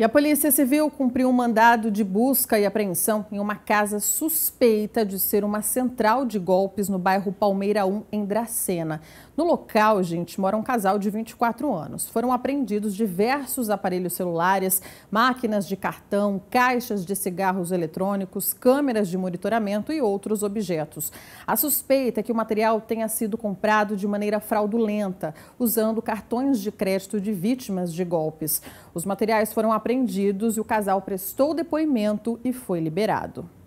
E a Polícia Civil cumpriu um mandado de busca e apreensão em uma casa suspeita de ser uma central de golpes no bairro Palmeira 1, em Dracena. No local, gente, mora um casal de 24 anos. Foram apreendidos diversos aparelhos celulares, máquinas de cartão, caixas de cigarros eletrônicos, câmeras de monitoramento e outros objetos. A suspeita é que o material tenha sido comprado de maneira fraudulenta, usando cartões de crédito de vítimas de golpes. Os materiais foram apreendidos apreendidos e o casal prestou depoimento e foi liberado.